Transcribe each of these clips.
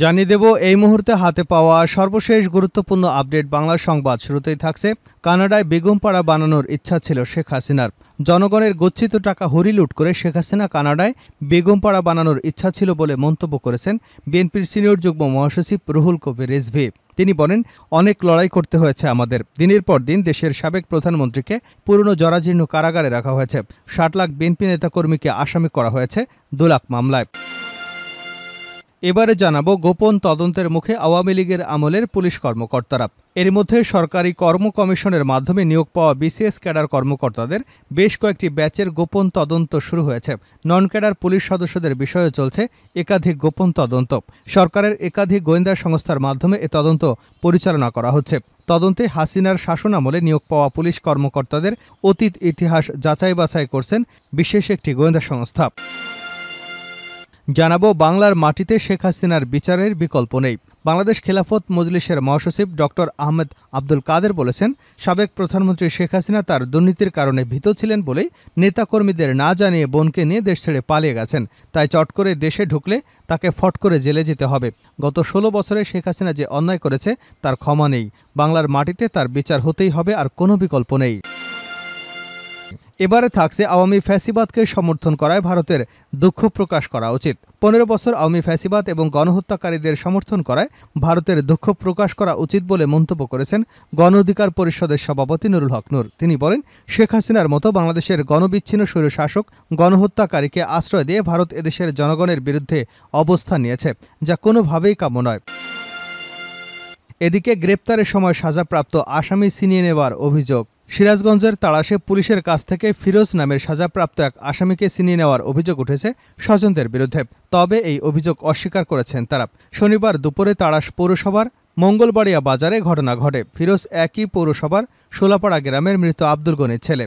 জানিয়ে দেব এই মুহূর্তে হাতে পাওয়া সর্বশেষ গুরুত্বপূর্ণ আপডেট বাংলা সংবাদ শুরুতেই থাকছে কানাডায় বেগমপাড়া বানানোর ইচ্ছা ছিল শেখ হাসিনার জনগণের গচ্ছিত টাকা হরিলুট করে শেখ হাসিনা কানাডায় বেগমপাড়া বানানোর ইচ্ছা ছিল বলে মন্তব্য করেছেন বিএনপির সিনিয়র যুগ্ম মহাসচিব রুহুল কবি রেজভি তিনি বলেন অনেক লড়াই করতে হয়েছে আমাদের দিনের পর দিন দেশের সাবেক প্রধানমন্ত্রীকে পুরনো জরাজীর্ণ কারাগারে রাখা হয়েছে ষাট লাখ বিএনপি নেতাকর্মীকে আসামি করা হয়েছে দু লাখ মামলায় এবারে জানাবো গোপন তদন্তের মুখে আওয়ামী লীগের আমলের পুলিশ কর্মকর্তারা এর মধ্যে সরকারি কর্ম কমিশনের মাধ্যমে নিয়োগ পাওয়া বিসিএস ক্যাডার কর্মকর্তাদের বেশ কয়েকটি ব্যাচের গোপন তদন্ত শুরু হয়েছে নন ক্যাডার পুলিশ সদস্যদের বিষয়ে চলছে একাধিক গোপন তদন্ত সরকারের একাধিক গোয়েন্দা সংস্থার মাধ্যমে এ তদন্ত পরিচালনা করা হচ্ছে তদন্তে হাসিনার শাসন আমলে নিয়োগ পাওয়া পুলিশ কর্মকর্তাদের অতীত ইতিহাস যাচাই বাছাই করছেন বিশেষ একটি গোয়েন্দা সংস্থা জানাবো বাংলার মাটিতে শেখ হাসিনার বিচারের বিকল্প নেই বাংলাদেশ খেলাফত মজলিসের মহাসচিব ডক্টর আহমেদ আব্দুল কাদের বলেছেন সাবেক প্রধানমন্ত্রী শেখ হাসিনা তার দুর্নীতির কারণে ভীত ছিলেন বলেই নেতাকর্মীদের না জানিয়ে বোনকে নিয়ে দেশ ছেড়ে পালিয়ে গেছেন তাই চট করে দেশে ঢুকলে তাকে ফট করে জেলে যেতে হবে গত ষোলো বছরে শেখ হাসিনা যে অন্যায় করেছে তার ক্ষমা নেই বাংলার মাটিতে তার বিচার হতেই হবে আর কোনো বিকল্প নেই এবারে থাকছে আওয়ামী ফ্যাসিবাদকে সমর্থন করায় ভারতের দুঃখ প্রকাশ করা উচিত পনেরো বছর আওয়ামী ফ্যাসিবাদ এবং গণহত্যাকারীদের সমর্থন করায় ভারতের দুঃখ প্রকাশ করা উচিত বলে মন্তব্য করেছেন গণ অধিকার পরিষদের সভাপতি নুরুল হক নুর তিনি বলেন শেখ হাসিনার মতো বাংলাদেশের গণবিচ্ছিন্ন স্বৈরশাসক গণহত্যাকারীকে আশ্রয় দিয়ে ভারত এদেশের জনগণের বিরুদ্ধে অবস্থান নিয়েছে যা কোনোভাবেই কাম্য নয় এদিকে গ্রেপ্তারের সময় সাজাপ্রাপ্ত আসামি ছিনিয়ে নেওয়ার অভিযোগ সিরাজগঞ্জের তাড়াশে পুলিশের কাছ থেকে ফিরোজ নামের সাজাপ্রাপ্ত এক আসামিকে চিনি নেওয়ার অভিযোগ উঠেছে স্বজনদের বিরুদ্ধে তবে এই অভিযোগ অস্বীকার করেছেন তারা শনিবার দুপুরে তাড়াশ পৌরসভার মঙ্গলবাড়িয়া বাজারে ঘটনা ঘটে ফিরোজ একই পৌরসভার সোলাপাড়া গ্রামের মৃত আব্দুল গনির ছেলে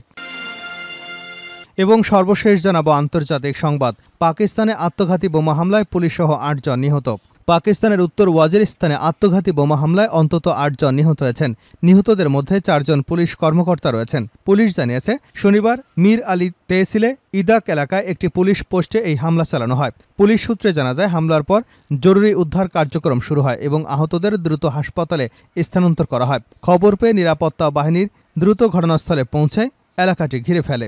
এবং সর্বশেষ জানাবো আন্তর্জাতিক সংবাদ পাকিস্তানে আত্মঘাতী বোমা হামলায় পুলিশসহ আটজন নিহত পাকিস্তানের উত্তর ওয়াজিরিস্তানে আত্মঘাতী বোমা হামলায় অন্তত আটজন নিহত হয়েছেন নিহতদের মধ্যে চারজন পুলিশ কর্মকর্তা রয়েছেন পুলিশ জানিয়েছে শনিবার মীর আলী তেহসিলে ইদাক এলাকায় একটি পুলিশ পোস্টে এই হামলা চালানো হয় পুলিশ সূত্রে জানা যায় হামলার পর জরুরি উদ্ধার কার্যক্রম শুরু হয় এবং আহতদের দ্রুত হাসপাতালে স্থানান্তর করা হয় খবর পেয়ে নিরাপত্তা বাহিনীর দ্রুত ঘটনাস্থলে পৌঁছে এলাকাটি ঘিরে ফেলে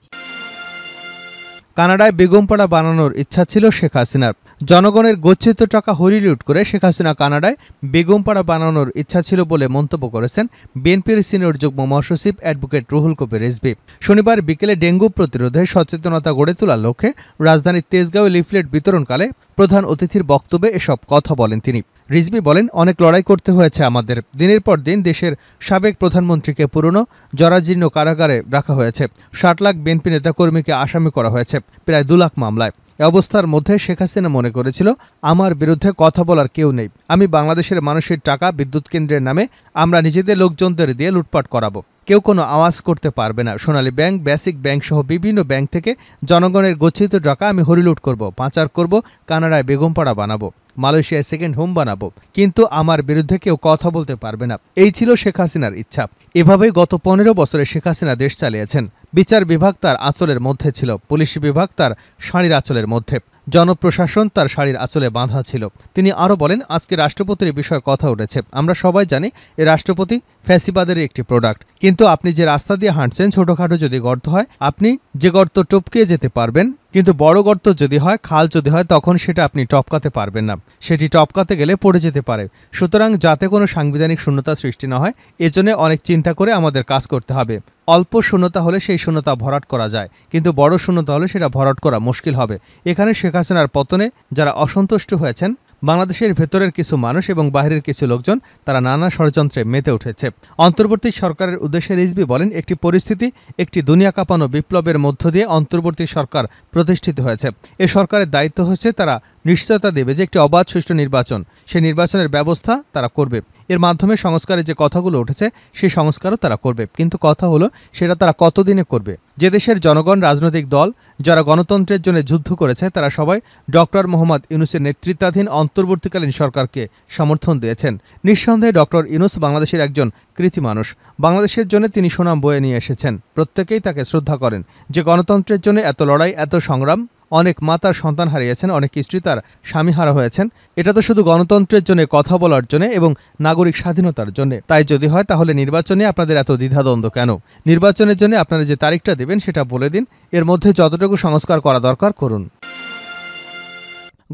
কানাডায় বেগমপাড়া বানানোর ইচ্ছা ছিল শেখ হাসিনার জনগণের গচ্ছিত টাকা হরিলুট করে শেখ হাসিনা কানাডায় বেগমপাড়া বানানোর ইচ্ছা ছিল বলে মন্তব্য করেছেন বিএনপির সিনিয়র যুগ্ম মহাসচিব অ্যাডভোকেট রুহুল কবির রেজবি শনিবার বিকেলে ডেঙ্গু প্রতিরোধে সচেতনতা গড়ে তোলার লক্ষ্যে রাজধানীর তেজগাঁও লিফলেট বিতরণকালে প্রধান অতিথির বক্তব্যে এসব কথা বলেন তিনি রিজবি বলেন অনেক লড়াই করতে হয়েছে আমাদের দিনের পর দিন দেশের সাবেক প্রধানমন্ত্রীকে পুরনো জরাজীর্ণ কারাগারে রাখা হয়েছে ষাট লাখ বিএনপি নেতাকর্মীকে আসামি করা হয়েছে প্রায় দু লাখ মামলায় এ অবস্থার মধ্যে শেখ হাসিনা মনে করেছিল আমার বিরুদ্ধে কথা বলার কেউ নেই আমি বাংলাদেশের মানুষের টাকা বিদ্যুৎ কেন্দ্রের নামে আমরা নিজেদের লোকজনদের দিয়ে লুটপাট করাবো কেউ কোনো আওয়াজ করতে পারবে না সোনালী ব্যাংক বেসিক ব্যাংক সহ বিভিন্ন ব্যাংক থেকে জনগণের গচ্ছিত টাকা আমি হরিলুট করব পাচার করব কানাডায় বেগমপাড়া বানাবো মালয়েশিয়ায় সেকেন্ড হোম বানাবো কিন্তু আমার বিরুদ্ধে কেউ কথা বলতে পারবে না এই ছিল শেখ হাসিনার ইচ্ছা এভাবে গত পনেরো বছরে শেখ হাসিনা দেশ চালিয়েছেন বিচার বিভাগ তার আঁচলের মধ্যে ছিল পুলিশ বিভাগ তার শাড়ির আঁচলের মধ্যে জনপ্রশাসন তার শাড়ির আঁচলে বাঁধা ছিল তিনি আরও বলেন আজকে রাষ্ট্রপতির বিষয়ে কথা উঠেছে আমরা সবাই জানি এ রাষ্ট্রপতি ফ্যাসিবাদের একটি প্রোডাক্ট কিন্তু আপনি যে রাস্তা দিয়ে হাঁটছেন ছোটোখাটো যদি গর্ত হয় আপনি যে গর্ত টপকে যেতে পারবেন কিন্তু বড় গর্ত যদি হয় খাল যদি হয় তখন সেটা আপনি টপকাতে পারবেন না সেটি টপকাতে গেলে পড়ে যেতে পারে সুতরাং যাতে কোনো সাংবিধানিক শূন্যতা সৃষ্টি না হয় এজন্য অনেক চিন্তা করে আমাদের কাজ করতে হবে অল্প শূন্যতা হলে সেই শূন্যতা ভরাট করা যায় কিন্তু বড় শূন্যতা হলে সেটা ভরাট করা মুশকিল হবে এখানে শেখ হাসিনার পতনে যারা অসন্তুষ্ট হয়েছেন বাংলাদেশের ভেতরের কিছু মানুষ এবং বাহিরের কিছু লোকজন তারা নানা ষড়যন্ত্রে মেতে উঠেছে অন্তর্বর্তী সরকারের উদ্দেশ্যে রিজবি বলেন একটি পরিস্থিতি একটি দুনিয়া কাঁপানো বিপ্লবের মধ্য দিয়ে অন্তর্বর্তী সরকার প্রতিষ্ঠিত হয়েছে এ সরকারের দায়িত্ব হচ্ছে তারা নিশ্চয়তা দেবে যে একটি অবাধ সুষ্ঠু নির্বাচন সে নির্বাচনের ব্যবস্থা তারা করবে এর মাধ্যমে সংস্কারের যে কথাগুলো উঠেছে সেই সংস্কারও তারা করবে কিন্তু কথা হলো সেটা তারা কতদিনে করবে যে দেশের জনগণ রাজনৈতিক দল যারা গণতন্ত্রের জন্য যুদ্ধ করেছে তারা সবাই ডক্টর মোহাম্মদ ইউনুসের নেতৃত্বাধীন অন্তর্বর্তীকালীন সরকারকে সমর্থন দিয়েছেন নিঃসন্দেহে ডক্টর ইউনুস বাংলাদেশের একজন কৃতি মানুষ বাংলাদেশের জন্য তিনি সুনাম বয়ে নিয়ে এসেছেন প্রত্যেকেই তাকে শ্রদ্ধা করেন যে গণতন্ত্রের জন্য এত লড়াই এত সংগ্রাম অনেক মাতার সন্তান হারিয়েছেন অনেক স্ত্রী তার স্বামী হারা হয়েছেন এটা তো শুধু গণতন্ত্রের জন্য কথা বলার জন্য এবং নাগরিক স্বাধীনতার জন্য তাই যদি হয় তাহলে নির্বাচনে আপনাদের এত দ্বিধাদ্বন্দ্ব কেন নির্বাচনের জন্য আপনারা যে তারিখটা দেবেন সেটা বলে দিন এর মধ্যে যতটুকু সংস্কার করা দরকার করুন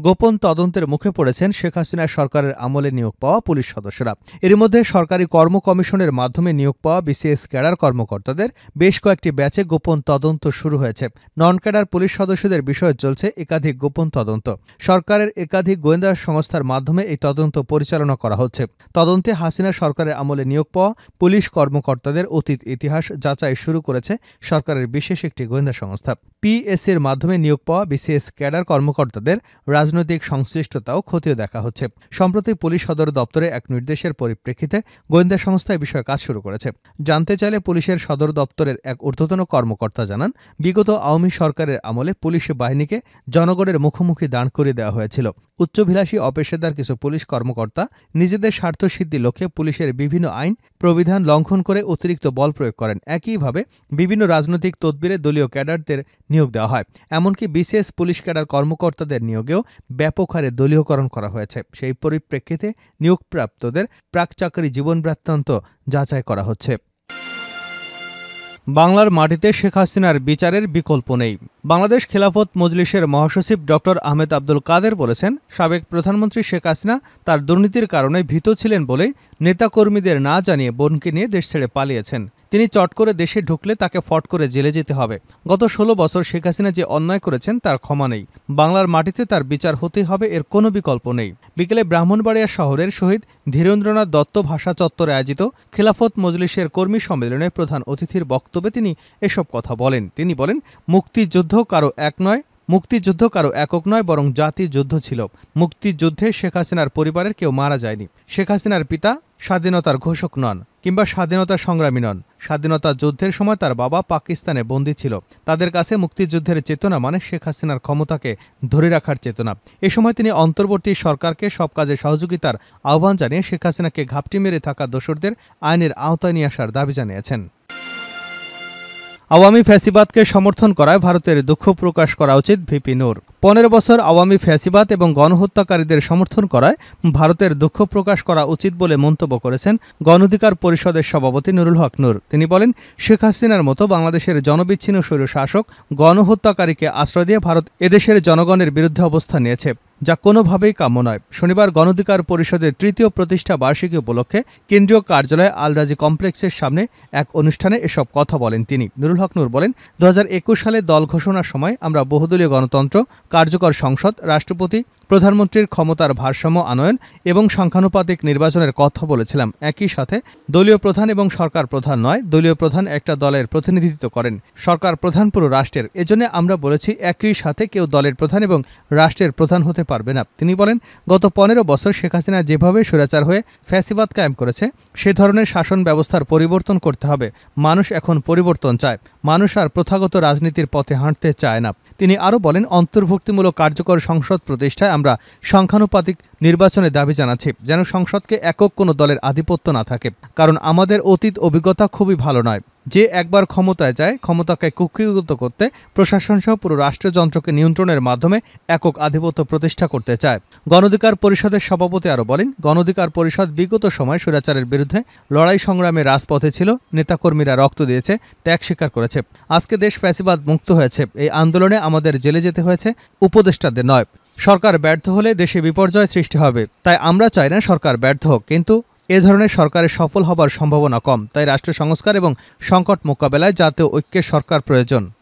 গোপন তদন্তের মুখে পড়েছেন শেখ হাসিনা সরকারের আমলে নিয়োগ পাওয়া পুলিশ সদস্যরা এর মধ্যে সরকারি কর্ম কমিশনের মাধ্যমে নিয়োগ পাওয়া বিসিএস ক্যাডার কর্মকর্তাদের বেশ কয়েকটি ব্যাচে গোপন তদন্ত শুরু হয়েছে নন ক্যাডার পুলিশ সদস্যদের বিষয়ে চলছে একাধিক গোপন তদন্ত সরকারের একাধিক গোয়েন্দা সংস্থার মাধ্যমে এই তদন্ত পরিচালনা করা হচ্ছে তদন্তে হাসিনা সরকারের আমলে নিয়োগ পাওয়া পুলিশ কর্মকর্তাদের অতীত ইতিহাস যাচাই শুরু করেছে সরকারের বিশেষ একটি গোয়েন্দা সংস্থা পিএসসির মাধ্যমে নিয়োগ পাওয়া বিসিএস ক্যাডার কর্মকর্তাদের রাজ রাজনৈতিক সংশ্লিষ্টতাও খতিয়ে দেখা হচ্ছে সম্প্রতি পুলিশ সদর দপ্তরে এক নির্দেশের পরিপ্রেক্ষিতে গোয়েন্দা সংস্থা এ বিষয়ে কাজ শুরু করেছে জানতে চাইলে পুলিশের সদর দপ্তরের এক ঊর্ধ্বতন কর্মকর্তা জানান বিগত আওয়ামী সরকারের আমলে পুলিশ বাহিনীকে জনগণের মুখোমুখি দাঁড় করিয়ে দেওয়া হয়েছিল উচ্চভিলাষী অপেশাদার কিছু পুলিশ কর্মকর্তা নিজেদের স্বার্থসিদ্ধি লক্ষ্যে পুলিশের বিভিন্ন আইন প্রবিধান লঙ্ঘন করে অতিরিক্ত বল প্রয়োগ করেন একইভাবে বিভিন্ন রাজনৈতিক তদবিরে দলীয় ক্যাডারদের নিয়োগ দেওয়া হয় এমনকি বিশেষ পুলিশ ক্যাডার কর্মকর্তাদের নিয়োগেও ব্যাপক হারে দলীয়করণ করা হয়েছে সেই পরিপ্রেক্ষিতে নিয়োগপ্রাপ্তদের প্রাকচাকরি জীবন বৃত্তান্ত যাচাই করা হচ্ছে বাংলার মাটিতে শেখ হাসিনার বিচারের বিকল্প নেই বাংলাদেশ খেলাফত মজলিসের মহাসচিব ডক্টর আহমেদ আব্দুল কাদের বলেছেন সাবেক প্রধানমন্ত্রী শেখ হাসিনা তার দুর্নীতির কারণে ভীত ছিলেন বলে নেতাকর্মীদের না জানিয়ে বোনকে নিয়ে দেশ ছেড়ে পালিয়েছেন তিনি চট করে দেশে ঢুকলে তাকে ফট করে জেলে যেতে হবে গত ষোলো বছর শেখ হাসিনা যে অন্যায় করেছেন তার ক্ষমা নেই বাংলার মাটিতে তার বিচার হতে হবে এর কোনো বিকল্প নেই বিকেলে ব্রাহ্মণবাড়িয়া শহরের শহীদ ধীরেন্দ্রনাথ দত্ত ভাষা চত্বরে আয়োজিত খেলাফত মজলিসের কর্মী সম্মেলনে প্রধান অতিথির বক্তব্যে তিনি এসব কথা বলেন তিনি বলেন মুক্তিযুদ্ধ কারো এক নয় মুক্তিযুদ্ধ কারো একক নয় বরং জাতির যুদ্ধ ছিল মুক্তিযুদ্ধে শেখ হাসিনার পরিবারের কেউ মারা যায়নি শেখ হাসিনার পিতা স্বাধীনতার ঘোষক নন কিংবা স্বাধীনতা সংগ্রামী নন স্বাধীনতা যুদ্ধের সময় তার বাবা পাকিস্তানে বন্দী ছিল তাদের কাছে মুক্তিযুদ্ধের চেতনা মানে শেখ হাসিনার ক্ষমতাকে ধরে রাখার চেতনা এ সময় তিনি অন্তর্বর্তী সরকারকে সব কাজে সহযোগিতার আহ্বান জানিয়ে শেখ হাসিনাকে ঘাপটি মেরে থাকা দোসরদের আইনের আওতায় নিয়ে আসার দাবি জানিয়েছেন আওয়ামী ফ্যাসিবাদকে সমর্থন করায় ভারতের দুঃখ প্রকাশ করা উচিত ভিপি নূর পনেরো বছর আওয়ামী ফ্যাসিবাদ এবং গণহত্যাকারীদের সমর্থন করায় ভারতের দুঃখ প্রকাশ করা উচিত বলে মন্তব্য করেছেন গণধিকার পরিষদের সভাপতি নুরুল হক নূর তিনি বলেন শেখ হাসিনার মতো বাংলাদেশের জনবিচ্ছিন্ন স্বৈর শাসক গণহত্যাকারীকে আশ্রয় দিয়ে ভারত এদেশের জনগণের বিরুদ্ধে অবস্থান নিয়েছে যা কোনোভাবেই কাম্য নয় শনিবার গণধিকার পরিষদের তৃতীয় প্রতিষ্ঠা বার্ষিকী উপলক্ষে কেন্দ্রীয় কার্যালয়ে আলরাজি কমপ্লেক্সের সামনে এক অনুষ্ঠানে এসব কথা বলেন তিনি নুরুল হক নূর বলেন দু সালে দল ঘোষণার সময় আমরা বহুদলীয় গণতন্ত্র কার্যকর সংসদ রাষ্ট্রপতি প্রধানমন্ত্রীর ক্ষমতার ভারসাম্য আনয়ন এবং সংখ্যানুপাতিক নির্বাচনের কথা বলেছিলাম একই সাথে দলীয় প্রধান এবং সরকার প্রধান নয় দলীয় প্রধান একটা দলের প্রতিনিধিত্ব করেন সরকার প্রধান পুরো রাষ্ট্রের এজন্য আমরা বলেছি একই সাথে কেউ দলের প্রধান এবং রাষ্ট্রের প্রধান হতে পারবে না তিনি বলেন গত পনেরো বছর শেখ হাসিনা যেভাবে সুরাচার হয়ে ফ্যাসিবাদ কায়েম করেছে সে ধরনের শাসন ব্যবস্থার পরিবর্তন করতে হবে মানুষ এখন পরিবর্তন চায় মানুষ আর প্রথাগত রাজনীতির পথে হাঁটতে চায় না তিনি আরও বলেন অন্তর্ভুক্তিমূলক কার্যকর সংসদ প্রতিষ্ঠায় আমরা সংখ্যানুপাতিক নির্বাচনের দাবি জানাচ্ছি যেন সংসদকে একক কোনো দলের আধিপত্য না থাকে কারণ আমাদের অতীত অভিজ্ঞতা খুবই ভালো নয় যে একবার ক্ষমতায় যায় ক্ষমতাকে কুক্ষিগত করতে প্রশাসন সহ পুরো রাষ্ট্রযন্ত্রকে নিয়ন্ত্রণের মাধ্যমে একক আধিপত্য প্রতিষ্ঠা করতে চায় গণধিকার পরিষদের সভাপতি আরও বলেন গণধিকার পরিষদ বিগত সময় স্বৈরাচারের বিরুদ্ধে লড়াই সংগ্রামে রাজপথে ছিল নেতাকর্মীরা রক্ত দিয়েছে ত্যাগ স্বীকার করেছে আজকে দেশ ফ্যাসিবাদ মুক্ত হয়েছে এই আন্দোলনে আমাদের জেলে যেতে হয়েছে উপদেষ্টাদের নয় সরকার ব্যর্থ হলে দেশে বিপর্যয় সৃষ্টি হবে তাই আমরা চাই না সরকার ব্যর্থ হোক কিন্তু এ ধরনের সরকারের সফল হবার সম্ভাবনা কম তাই রাষ্ট্র সংস্কার এবং সংকট মোকাবেলায় জাতীয় ঐক্যের সরকার প্রয়োজন